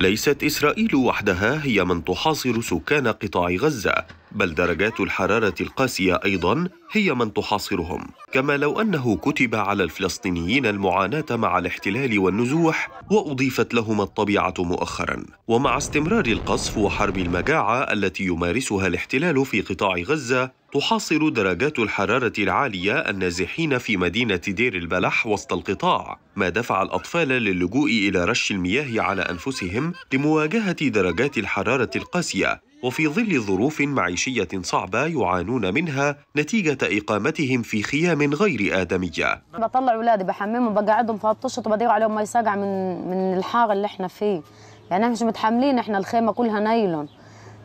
ليست إسرائيل وحدها هي من تحاصر سكان قطاع غزة بل درجات الحرارة القاسية أيضا هي من تحاصرهم كما لو أنه كتب على الفلسطينيين المعاناة مع الاحتلال والنزوح وأضيفت لهم الطبيعة مؤخرا ومع استمرار القصف وحرب المجاعة التي يمارسها الاحتلال في قطاع غزة تحاصر درجات الحرارة العالية النازحين في مدينة دير البلح وسط القطاع، ما دفع الأطفال للجوء إلى رش المياه على أنفسهم لمواجهة درجات الحرارة القاسية وفي ظل ظروف معيشيه صعبه يعانون منها نتيجه اقامتهم في خيام غير ادميه. بطلع اولادي بحممهم بقعدهم في الطشط وبدير عليهم مي ساقعه من من الحار اللي احنا فيه. يعني احنا مش متحملين احنا الخيمه كلها نايلون.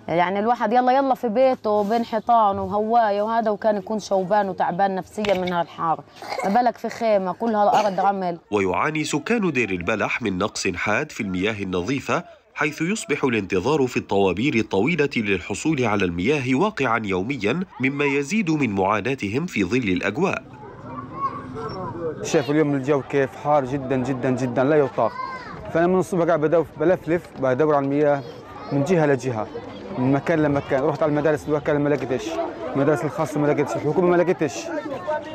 يعني الواحد يلا يلا في بيته وبين حيطان وهوايه وهذا وكان يكون شوبان وتعبان نفسيا من هالحار ما بالك في خيمه كلها ارض رمل ويعاني سكان دير البلح من نقص حاد في المياه النظيفه حيث يصبح الانتظار في الطوابير الطويلة للحصول على المياه واقعا يوميا مما يزيد من معاناتهم في ظل الأجواء شايف اليوم الجو كيف حار جدا جدا جدا لا يطاق فأنا من الصبح قاعد بدور بلفلف بدور على المياه من جهة لجهة من مكان لمكان رحت على المدارس الوكاله ما لقيتش المدارس الخاصه ما لقيتش الحكومه ما لقيتش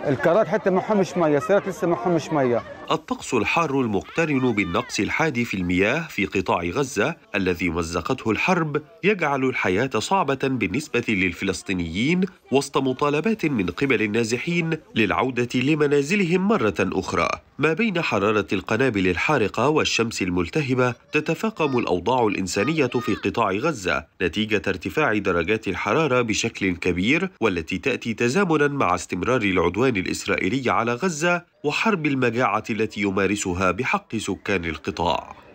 الكارات حتى ما حمش ميه السيارات لسه ما حمش ميه الطقس الحار المقترن بالنقص الحاد في المياه في قطاع غزه الذي مزقته الحرب يجعل الحياه صعبه بالنسبه للفلسطينيين وسط مطالبات من قبل النازحين للعوده لمنازلهم مره اخرى ما بين حراره القنابل الحارقه والشمس الملتهبه تتفاقم الاوضاع الانسانيه في قطاع غزه نتيجه نتيجة ارتفاع درجات الحرارة بشكل كبير والتي تأتي تزامنا مع استمرار العدوان الإسرائيلي على غزة وحرب المجاعة التي يمارسها بحق سكان القطاع